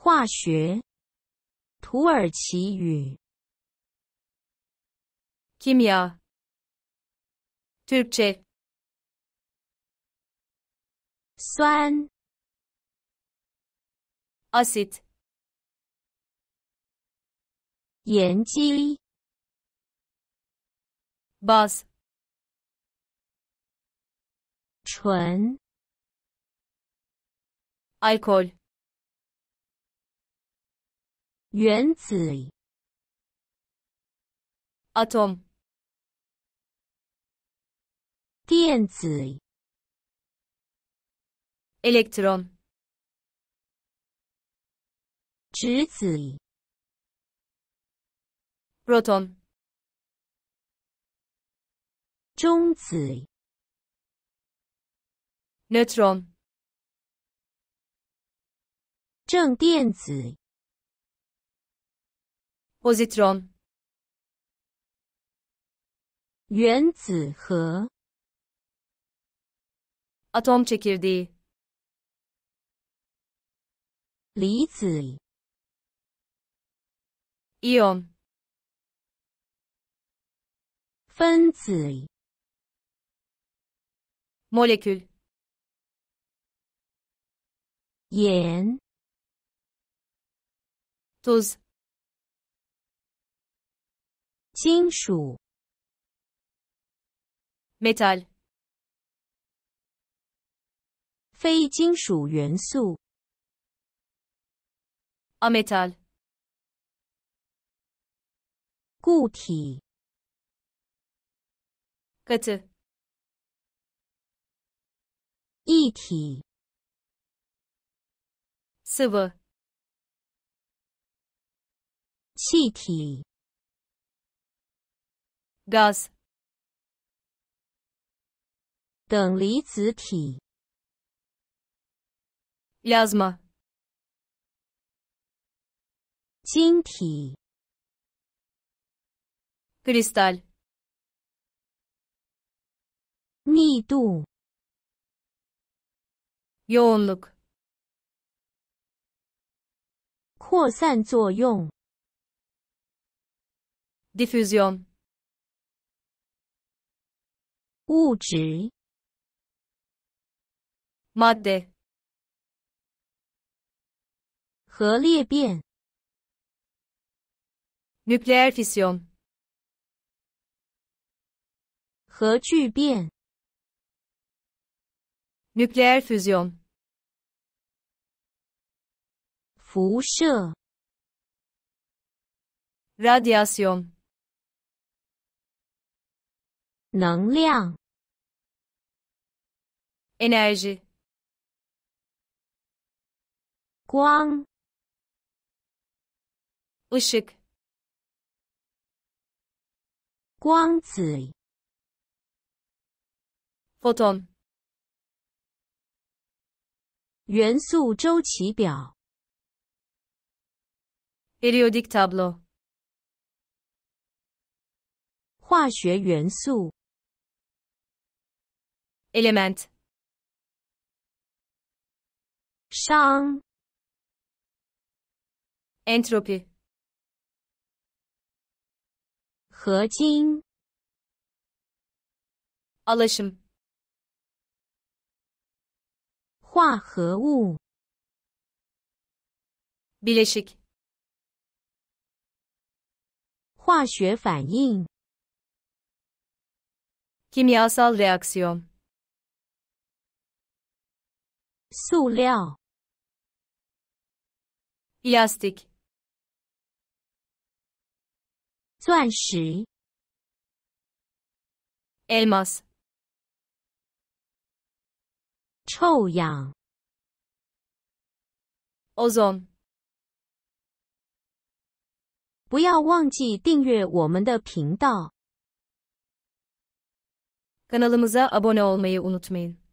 化学，土耳其语 k i m y a t ü r k ç e 酸 u asit, 盐 a baz, 纯 ü n alkol. 原子 atom，电子 electron，质子 proton，中子 neutron，正电子。Pozitron. 原子核 Atom çekirdeği. 离子 İyon. 分子 Molekül. yen, Tuz. 金属，metal，非金属元素，ametal，固体，固体，液体 s i l v e r 气体。g 气 s 等离子体 l a s m a 晶体，krystal，密度，yoluk，扩散作用，difusion。物质，matter，核裂变，nuclear fission，核聚变，nuclear fusion，辐射，radiation。能量，energy，光，усек，光子 photon。元素周期表 п е р и o d i c t a b l й 化学元素。element 熵 entropi 合金 alaşım 化合物 bileşik 化学反应 kimyasal reaksiyon 塑料 elastic, 钻石 elmos, 植养 ozone。不要忘记订阅我们的频道。Kanalımıza abone olmayı unutmayın.